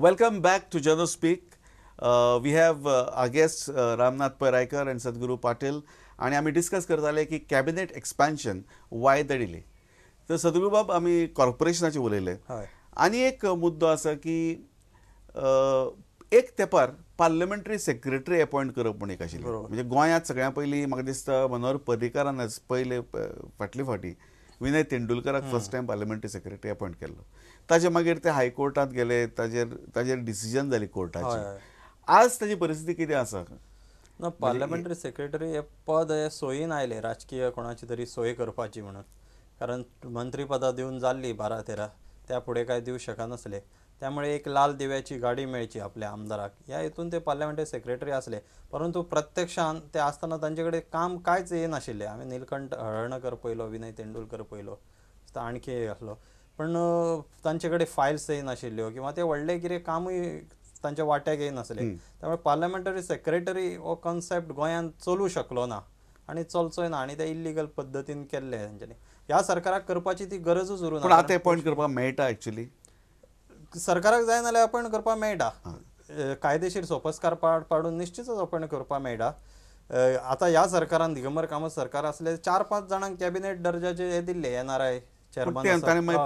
welcome uh, back to Journal speak we we have uh, our guests uh, Ramnath Paraikar and आणि आम्ही discuss करताले की cabinet expansion why the delay तर सद्गुरू बाब आम्ही कॉर्पोरेशनाचे उलयले आणि एक मुद्दा असा की एक तेंपार पार्लमेंटरी सेक्रेटरी अपॉइंट करप म्हणून एक आशिल्लें म्हणजे गोंयांत सगळ्यां पयलीं म्हाका दिसता मनोहर पर्रीकारानच पयले फाटले फाटी विनय तेंडुलकराक first time parliamentary secretary appoint केल्लो ताजे मागीर ते हायकोर्टांत गेले ताजेर ताजेर डिसिजन जाली कोर्टाची आज ताजी परिस्थिती कितें आसा ना पार्लमेंटरी म्हणजे सेक्रेटरी हे पद हे सोयीन आयले राजकीय कोणाची तरी सोय करपाची म्हणून कारण मंत्री पदां दिवन जाल्ली बारा तेरा त्या फुडें काय दिवंक शकनासले त्यामुळे एक लाल दिव्याची गाडी मिळायची आपल्या आमदाराक या हेतून ते पार्लमेंटरी सेक्रेटरी असले परंतु प्रत्यक्षान ते असताना त्यांच्याकडे काम कांयच नाशिल्लें आम्ही निलकंठ हळणकर पयलो विनय तेंडुलकर पयलो आणखी असलो पण त्यांच्याकडे कडेन फायल्स नाशिल्ल्यो हो, किंवा ते वडले कितें कामूय तांच्या वाट्याक येनासले त्यामुळे पार्लमेंटरी सेक्रेटरी हो कॉन्सेप्ट गोंयांत चलू शकलो ना आणि चलचोय ना आणि ते इल्लीगल पद्दतीन केल्ले त्यांनी ह्या सरकाराक करपाची ती गरजच उरून पण आता पॉयंट करपाक मेळटा एक्चुली सरकाराक जाय ना अपॉयंट करपाक मेळटा कायदेशीर सोपस्कार पाड पाडून निश्चितच अपॉयंट करपाक मेळटा आता ह्या सरकारान दिगंबर कामत सरकार असले चार पांच जाणांक कॅबिनेट दर्जाचे हे दिल्ले एन आर आय चेअरमन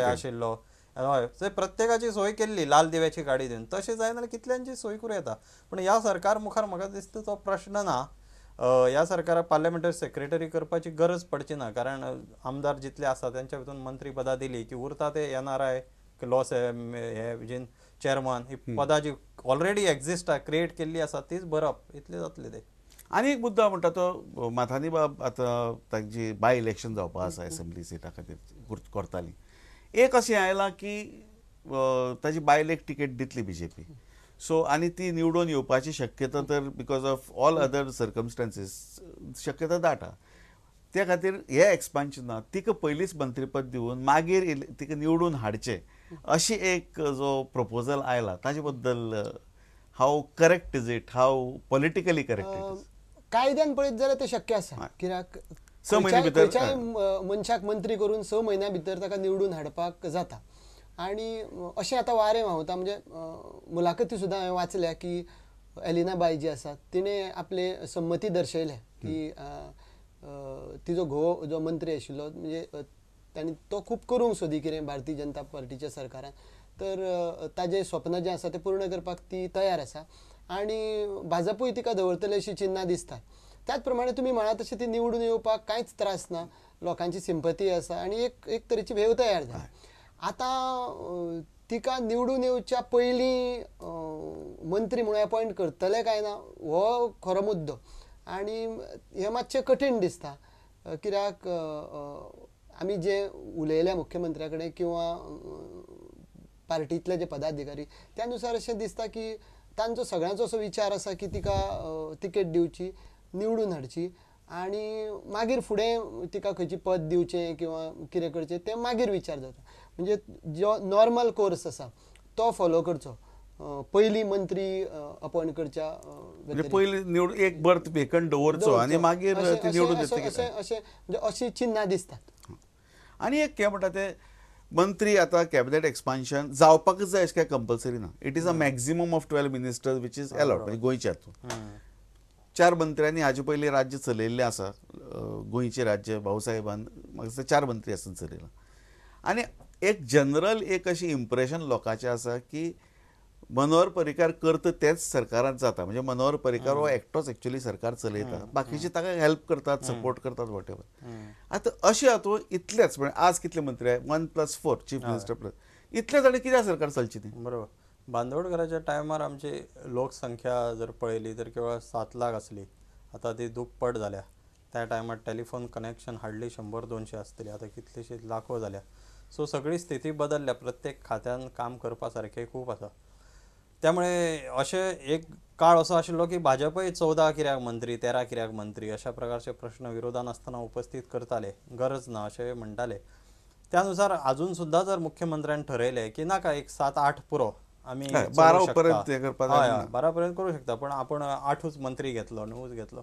आशिल्लो हय प्रत्येकाची सोय केल्ली लाल दिव्याची गाडी दिवन तसे जाय कितल्यांची सोय करूं येता पण ह्या सरकार मुखार म्हाका दिसता तो प्रश्न ना ह्या सरकाराक पार्लमेंटरी सेक्रेटरी करपाची गरज पडची ना कारण आमदार जितले आसा त्यांच्या भितून मंत्री पदां दिली की उरता ते N R I loss um, हे चेअरमन ही पदां जी ऑलरेडी एक्झिस्ट क्रिएट केल्ली आसा तीच भरप इतले जातले ते आणि एक मुद्दा म्हणटा तो माथानी बाब आतां तांची बाय इलेक्शन जावपा आसा असेंब्ली सिटा खातीर करताली एक अशें आयलां की ताची बायलेक टिकेट दितली बी जे पी सो आणि ती निवडून येवपाची शक्यता तर because of all other circumstances शक्यता दाटा त्या खातीर हे एक्सपान्शनाक तिका पयलींच मंत्रीपद दिवन मागीर तिका निवडून हाडचें अशी एक जो प्रपोजल आयला ताजे बद्दल how correct is it how politically correct कायद्यान पळयत जाल्यार ते शक्य आसा कित्याक स म्हयन्या भितर मनशाक मंत्री करून स म्हयन्या भितर ताका निवडून हाडपाक जाता आणि असे आतां वारें व्हांवता म्हणजे मुलाखती सुद्दां हांवें वाचल्या की एलिनाबाई जी आसा तिणें आपले संमती दर्शयले की तिजो घो जो मंत्री आशिल्लो म्हणजे त्यांनी तो खूब करूंक सोदी कितें भारतीय जनता पार्टीच्या सरकारान तर ताजें स्वप्न जे आसा तें पूर्ण करपाक ती तयार आसा आनी भाजपूय तिका दवरतलें अशी चिन्ह दिसतात त्याच प्रमाणे तुमी म्हणा तशें ती निवडून येवपाक कांयच त्रास ना लोकांची सिंपती आसा आणि एक एक तरेची भेव तयार जाता आता तिका निवडून येवच्या पयलीं मंत्री म्हणून अपॉइंट करतले काय ना हो खरो मुद्दो आणि हे मातशें कठीण दिसता कित्याक आम्ही जे उलयल्या मुख्यमंत्र्याकडे किंवा पार्टीतले जे पदाधिकारी त्यानुसार असे दिसता की तांचो सगळ्यांचो असो विचार असा की तिका तिकेट दिवची निवडून हाडची आणि मागीर फुडें तिका खंयची पद दिवचे किंवा कितें करचें तें मागीर विचार जाता म्हणजे जो नॉर्मल कोर्स आसा तो फॉलो करचो पहिली मंत्री अपॉइंटकडच्या म्हणजे पहिली एक बर्थ बेकन दवरचो आणि मागीर ती निवडून अशें म्हणजे अशीं दिसतात आणि एक कितें म्हणटा ते मंत्री आता कॅबिनेट एक्सपान्शन जावपाकच जाय अशें काय कंपलसरी ना it is a maximum of twelve minister which is allot म्हणजे गोंयच्या हातून चार मंत्र्यांनी हाजे पयलीं राज्य चलयल्लें आसा गोंयचें राज्य भाऊसाहेबान म्हाका चार मंत्री आसून चलयलां आनी एक जनरल एक अशी इम्प्रेशन लोकांचें आसा की मनोहर परिकार करतं तेच सरकारात जाता म्हणजे मनोहर परिकार हो एकटोच एक्च्युली सरकार चलयता बाकीचे ताका हेल्प करतात सपोर्ट करतात वॉट आता आतां अशें हातूंत इतलेंच म्हणजे आज कितले मंत्री आहे one plus four chief minister plus इतलें जाणें कित्याक सरकार चलची ती बरोबर बांदोडकराच्या टायमार आमची लोकसंख्या जर पळयली तर केवळ सात लाख असली आता ती दुप्पट झाल्या त्या टायमार टेलिफोन कनेक्शन हार्डली शंभर दोनशे आसतली आता कितलीशींच लाखो झाल्या सो सगळी स्थिती बदलल्या प्रत्येक खात्यान काम करपासारखे खूप आसा त्यामुळे असे एक काळ असं आशिल्लो की भाजपय चौदा किऱ्याक मंत्री तेरा किऱ्याक मंत्री अशा प्रकारचे प्रश्न विरोधान असताना उपस्थित करताले गरज ना असे म्हणताले त्यानुसार अजून सुद्धा जर मुख्यमंत्र्यान ठरवले की नाका एक सात आठ पुरो आम्ही बारा पर्यंत पर्यंत करू शकता पण आपण आठच मंत्री घेतलो नऊच घेतलो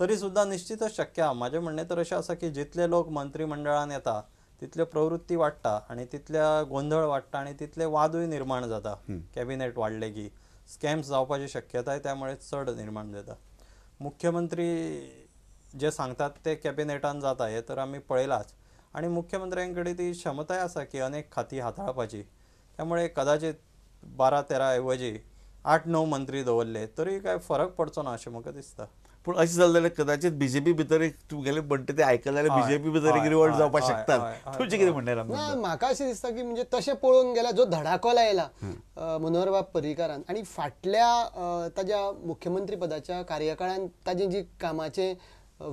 तरी सुद्धा निश्चितच शक्य आहे माझे म्हणणे तर असे असं की जितले लोक मंत्रिमंडळात येतात तितल्यो प्रवृत्ती वाडटा आणि तितल्या गोंधळ वाडटा आणि तितले वादूय निर्माण जाता कॅबिनेट वाढले की स्कॅम्स जावपाची शक्यताय त्या मुळे चड निर्माण जाता मुख्यमंत्री जे सांगतात ते कॅबिनेटान जाता हे तर आम्ही पळयलाच आणि मुख्यमंत्र्यांकडे ती क्षमताय असा की अनेक खाती हाताळपाची त्यामुळे कदाचित बारा तेरा ऐवजी आठ नऊ मंत्री दवरले तरी काय फरक पडचो ना असे म्हाका दिसता पूण अशें जालें जाल्यार कदाचित बीजेपी भितर एक तुगेले ते आयकलें जाल्यार बीजेपी भितर एक रिवॉल्ट जावपाक शकतात तुमचे किती म्हणणें म्हाका अशें दिसता की म्हणजे तसे पळून गेला जो धडाकोला लायला मनोहरबाब पर्रीकारान आणि फाटल्या ताज्या मुख्यमंत्री पदाच्या कार्यकाळान ताजें जी कामाचे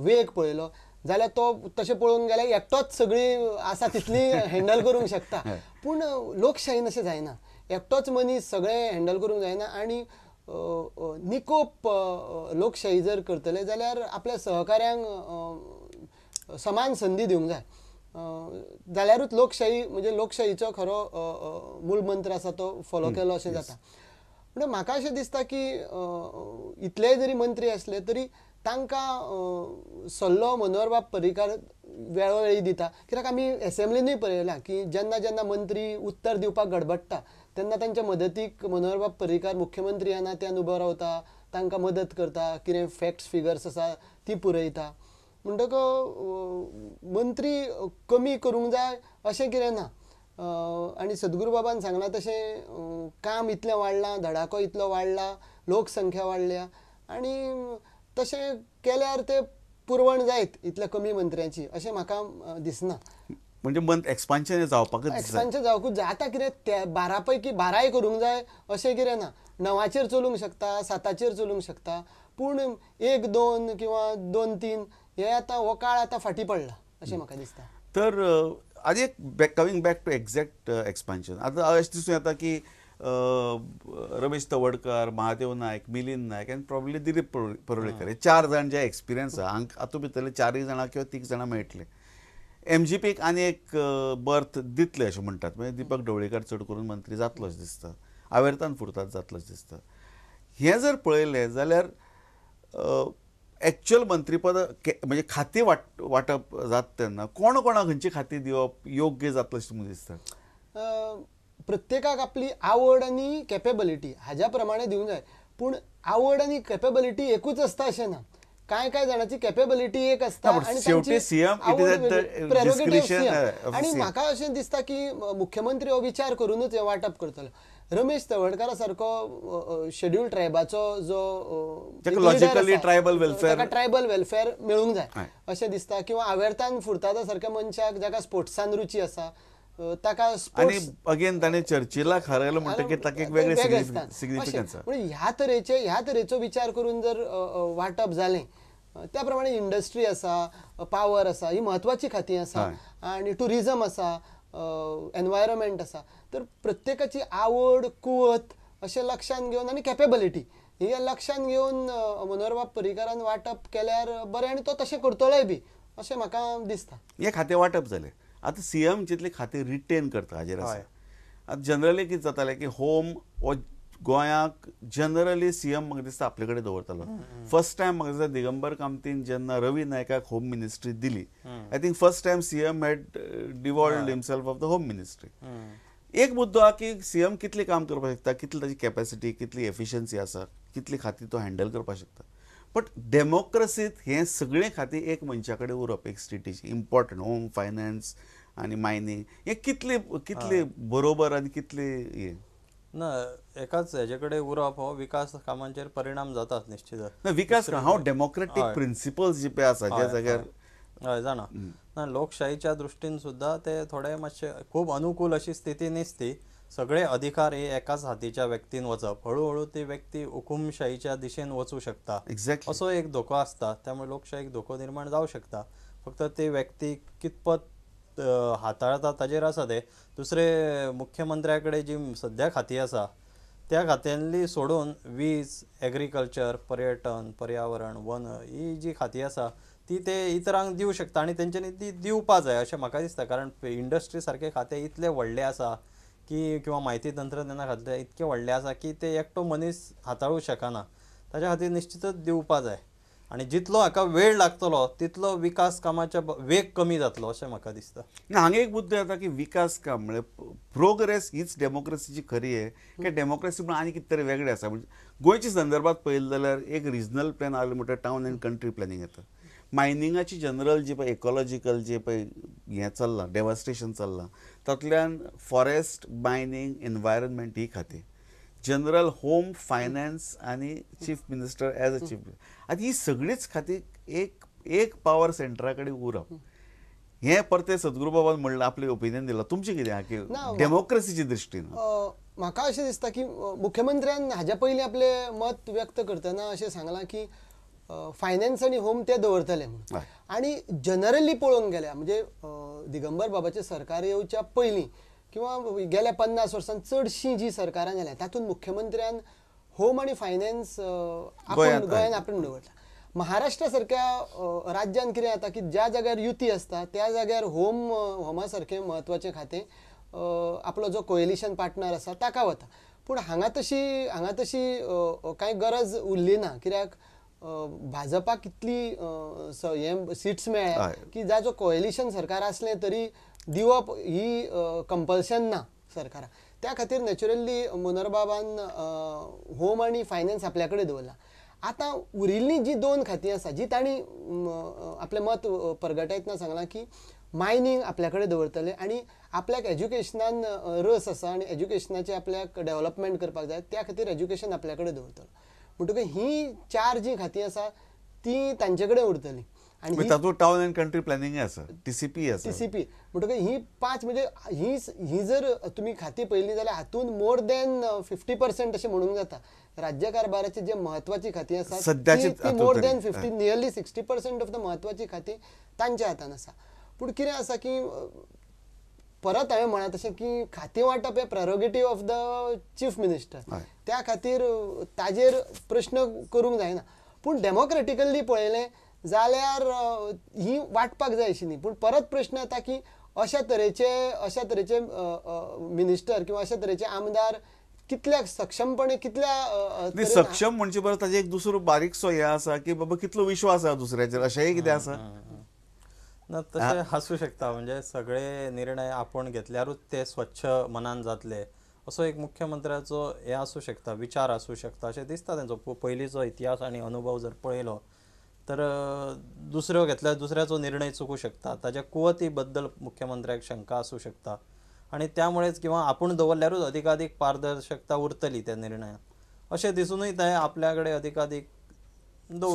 वेग पळयलो जाल्यार तो तशें पळोवंक गेल्यार एकटोच सगळी आसा तितली हँडल करूंक शकता पूण लोकशाहीन अशें जायना एकटोच मनीस सगळें हँडल करूंक जायना आनी निकोप लोकशाही जर करतले जाल्यार आपल्या सहकाऱ्यांक समान संधी दिवंक जाय जाल्यारूच लोकशाही म्हणजे लोकशाहीचो खरो मूळ मंत्र आसा तो फॉलो केलो अशें जाता म्हणून म्हाका अशें दिसता की इतलेय जरी मंत्री आसले तरी तांकां सल्लो मनोहरबाब पर्रीकार वेळोवेळी दिता कित्याक आमी एसेंब्लीनूय पळयलां की जेन्ना जेन्ना मंत्री उत्तर दिवपाक गडबडटा तेन्ना तांच्या मदतीक मनोहरबाब पर्रीकार मुख्यमंत्री आहा त्यान उबो रावता तांकां मदत करता कितें फॅक्ट्स फिगर्स आसा ती पुरयता म्हणटकच मंत्री कमी करूंक जाय अशें कितें ना आनी सद्गुरू बाबान सांगलां तशें काम इतलें वाडलां धडाको इतलो वाडला लोकसंख्या वाडल्या आनी तसे केल्यार ते पुरवण जायत इतल्या कमी मंत्र्यांची असे म्हाका दिसना म्हणजे मंथ एक्सपान्शन जावपाक एक्सपान्शन जावकूच जाय आतां कितें ते बारा पैकी बाराय करूंक जाय अशें कितें ना णवाचेर चलूंक शकता साताचेर चलूंक शकता पूण एक दोन किंवा दोन तीन हे आतां हो काळ आतां फाटी पडला अशें म्हाका दिसता तर आदी एक back back to exact expansion आतां अशें दिसूं येता की रमेश तवडकर महादेव नायक मिलिंद नायक आणि प्रॉब्ली दिलीप परुळेकर हे चार जण जे एक्सपिरियन्स आहा हांगा हातूंत भितरले चारय जाणां किंवा तीग जाणां मेळटले एम जी पीक आनी एक बर्थ दितले अशें म्हणटात म्हणजे दीपक ढवळेकर चड करून मंत्री जातलोच दिसता आवेर्तान फुरतात अशें दिसता हें जर पळयलें जाल्यार एक्च्युअल मंत्रीपद म्हणजे खाती वाट वांटप जाता तेन्ना कोण कोणाक खंयची खाती दिवप योग्य जातलो अशें तुमकां दिसता प्रत्येकाक आपली आवड आणि कॅपेबिलिटी हाज्या प्रमाणे देऊ जाय पण आवड आणि कॅपेबिलिटी एकूच आसता असे ना काय काय जणांची कॅपेबिलिटी एक असता आणि म्हाका म्हणजे uh, असे दिसता की मुख्यमंत्री हो विचार करूनच हे वाटप करतलो रमेश तवडकारा सारको शेड्यूल ट्रायबाचो जो ट्रायबल वेलफेअर ट्रायबल वेलफेअर मेळूंक जाय असे दिसता किंवा आवेर्तान फुर्तादा सारख्या मनशाक जाका स्पोर्ट्सान रुची असा ताका आणि अगेन ताणें चर्चिला खारयलो म्हणटकीर की ताका एक सिग्निफिकन्स म्हणजे ह्या तरेचे ह्या तरेचो विचार करून जर वाटप जालें त्या प्रमाणे इंडस्ट्री असा पॉवर असा ही म्हत्वाची खाती आसा आणि टुरिझम आसा एनवायरमेंट असा तर प्रत्येकाची आवड कुवत असे लक्षांत घेऊन आणि कॅपेबिलिटी हे लक्षांत घेऊन मनोरबाब पर्रीकारान वाटप केल्यार बरें आणि तो तसे करतलोय बी असे म्हाका दिसता हें खाते वाटप जालें आता सीएम जितले खाते रिटेन करता हाजेर आसा आता जनरली कितें जातालें की होम हो गोंयाक जनरली सीएम म्हाका दिसता आपले कडेन दवरतालो फर्स्ट टायम म्हाका दिसता दिगंबर कामतीन जेन्ना रवी नायकाक होम मिनिस्ट्री दिली I think first time CM एम devolved himself of the home ministry एक मुद्दो हा की सीएम कितले काम करपाक शकता कितली ताची कॅपेसिटी कितली एफिशियंसी आसा कितली खाती तो हँडल करपाक शकता बट डेमोक्रसींत हे सगळे खातीर एक मनशा कडेन उरप एक स्टेटीचे इम्पॉर्टंट होम फायनान्स आनी मायनींग हे कितले कितले बरोबर आनी कितले हें ना एकाच हेजे कडेन उरप हो विकास कामांचेर परिणाम जाता निश्चित ना विकास हांव डेमोक्रेटीक प्रिंसिपल्स जे पळय आसा ज्या जाग्यार हय जाणा ना लोकशाहीच्या दृश्टीन सुद्दां ते थोडे मातशे खूब अनुकूल अशी स्थिती ती सगळे अधिकार हे एकाच हातीच्या व्यक्तीन वचप हळूहळू ती व्यक्ती हुकुमशाहीच्या दिशेन वचू शकता एक्झॅक्ट असो एक धोको असता त्यामुळे लोकशाहीक धोको निर्माण जाऊ शकता फक्त ते व्यक्ती कितपत हाताळता ताजेर आसा ते दुसरे मुख्यमंत्र्याकडे जी सध्या खाती आसा त्या खात्यांनी सोडून वीज ॲग्रिकल्चर पर्यटन पर्यावरण वन ही जी खाती आसा ती ते इतरांक देऊ शकता आणि तेंच्यांनी ती दिवपा जाय अशें म्हाका दिसता कारण इंडस्ट्री सारखे खाते इतले व्हडले आसा की किंवा माहिती तंत्रज्ञाना खातीर इतके व्हडलें असा की ते एकटो मनीस हाताळू शकना त्याच्या खातीर निश्चितच दिवपा जाय आणि जितलो हाका वेळ लागतलो तितलो विकास कामाच्या वेग कमी जातलो अशें म्हाका दिसता ना हांगा एक मुद्दो येता की विकास काम म्हणजे प्रोग्रेस हीच डेमोक्रेसीची खरी आहे की डेमोक्रेसी म्हणून आणि कितें तरी वेगळें आसा म्हणजे गोंयच्या संदर्भात पळयलें जाल्यार एक रिजनल प्लॅन आले म्हणटा टावन एंड कंट्री प्लॅनिंग येता मायनिंगाची जनरल जे पण इकोलॉजिकल जे पण हे चल्लां डेवस्टेशन चल्लां तातूंतल्यान फॉरेस्ट मायनिंग एनवायरमेंट ही खाते जनरल होम फायनान्स आणि chief minister as a chief आता ही सगळीच खाती एक एक पॉवर सेंटराकडे उरप हे परते सद्गुरू बाबान म्हणलं आपले ओपिनियन दिला तुमचे कितें आहा की डेमोक्रेसीच्या दृश्टीन म्हाका अशें दिसता की मुख्यमंत्र्यान हाज्या पहिले आपले मत व्यक्त करताना असे सांगला की फायनान्स आणि होम ते दवरतले म्हणून आनी जनरली पळून गेल्या म्हणजे दिगंबर बाबाचे सरकार येऊच्या पहिली किंवा गेल्या पन्नास वर्षांत चडशीं जी सरकारां जाल्या तातूंत मुख्यमंत्र्यान होम आणि फायनान्स आपण गोंयान आपण दवरला महाराष्ट्रा सारख्या राज्यांत कितें जाता की ज्या जाग्यार युती आसता त्या जाग्यार होम होमा सारखे म्हत्वाचें खातें आपलो जो कोयलिशन पार्टनर आसा ताका वता पूण हांगा तशी हांगा तशी कांय गरज उरली ना कित्याक भाजपा कितली हे सीट्स मेळ्ळ्या की जो कोएलिशन सरकार असले तरी दिवप ही कंपल्शन ना सरकारा त्या खातीर नॅचरली मनोहरबाबान होम आणि फायनान्स आपल्याकडे कडेन दवरला आतां उरिल्लीं जी दोन खाती आसा जी ताणी आपले मत परगटायतना सांगला की मायनींग आपल्याकडे कडेन दवरतले आनी आपल्याक एज्युकेशनान रस असा आणि एज्युकेशनाचे आपल्याक डेव्हलपमेंट करपाक जाय त्या खातीर एज्युकेशन आपल्याकडे कडेन म्हणटकच ही चार जी खाती आसा ती तांचे कडेन उरतली आनी तातूंत टाउन अँड कंट्री प्लॅनिंगय आसा टीसीपी आसा टीसीपी म्हणटकच ही पांच म्हणजे ही ही जर तुमी खाती पहिली जाल्यार हातूंत मोर देन फिफ्टी पर्सेंट अशें म्हणूंक जाता राज्य जे महत्वाची खाती आसा सद्याची more than fifty nearly sixty percent of the महत्वाची खाती तांच्या हातान आसा पूण कितें आसा की परत हांवें म्हणा तशें की खातें वांटप हे prerogative of the chief minister त्या खातीर ताजेर प्रश्न करूंक जायना पूण डेमोक्रेटिकली पळयलें जाल्यार ही वांटपाक जाय आशिल्ली पूण परत प्रश्न येता की अशा तरेचे अशा तरेचे मिनिस्टर किंवा अशा तरेचे आमदार कितल्या सक्षमपणे कितल्या सक्षम म्हणजे परत ताजे एक दुसरो बारीकसो हे आसा की बाबा कितलो विश्वास आसा दुसऱ्याचेर अशेंय कितें आसा तसे हसू शकता म्हणजे सगळे निर्णय आपण घेतल्यारूच ते स्वच्छ मनान जातले असो एक मुख्यमंत्र्याचो हे असू शकता विचार असू शकता अशें दिसता तेंचो पयलींचो इतिहास आणि अनुभव जर पळयलो तर दुसऱ्यो घेतल्या दुसऱ्याचो निर्णय चुकू शकता ताच्या कुवतीबद्दल मुख्यमंत्र्याक शंका असू शकता आणि त्यामुळेच किंवा आपण दवरल्यारूच अधिकाधिक पारदर्शकता उरतली त्या निर्णयात असे दिसूनही ते आपल्याकडे अधिकाधिक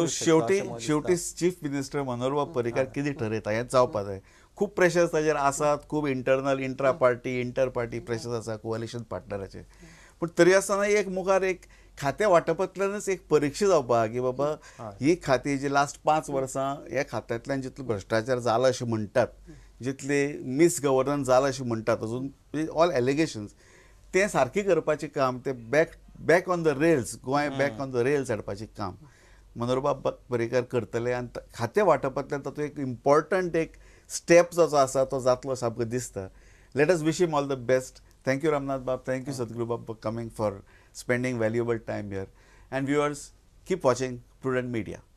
शेवटी शेवटी चीफ मिनिस्टर मनोरमा पर्रीकार किती ठरयता हेंच जावपाक जाय खूप प्रेशर्स ताजेर आसात खूप internal intra party inter party pressures आसा कोलिशन पार्टनरचे पण तरी असताना एक मुखार एक खात्या वाटपातल्यानच एक परीक्षा जावपाक की बाबा ही खाती जी लास्ट पाच वर्सां ह्या खात्यातल्या जितलो भ्रश्टाचार झाला अशें म्हणटात जितले मिस झाला असे अशें म्हणटात अजून ऑल म्हणजे एलिगेशन्स ते सारखे करपाचें काम ते back back on the rails Goem back on the rails हाडपाचें काम मनोरबा पर्रीकार करतले आणि खाते वाटपातल्या तातूंत एक इम्पॉर्टंट एक स्टेप जो असा तो जातलो सामको दिसता let us wish him all the best thank you Ramnath बाब थँक्यू सद्गुरू बाब for coming for spending valuable time here and viewers keep watching Prudent media